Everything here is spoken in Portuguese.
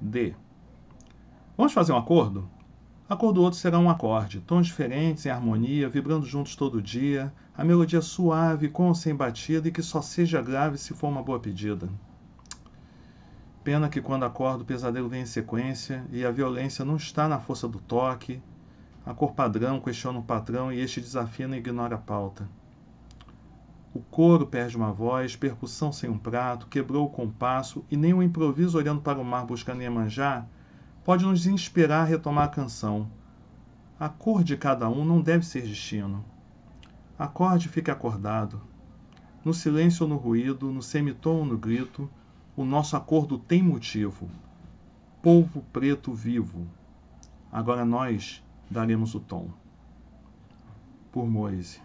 D. Vamos fazer um acordo? Acordo outro será um acorde, tons diferentes, em harmonia, vibrando juntos todo dia, a melodia suave, com ou sem batida e que só seja grave se for uma boa pedida. Pena que quando acordo o pesadelo vem em sequência e a violência não está na força do toque, a cor padrão questiona o patrão e este desafina e ignora a pauta. O coro perde uma voz, percussão sem um prato, quebrou o compasso e nem o um improviso olhando para o mar buscando Iemanjá pode nos inspirar a retomar a canção. A cor de cada um não deve ser destino. Acorde e fique acordado. No silêncio ou no ruído, no semitom ou no grito, o nosso acordo tem motivo. Povo preto vivo. Agora nós daremos o tom. Por Moise.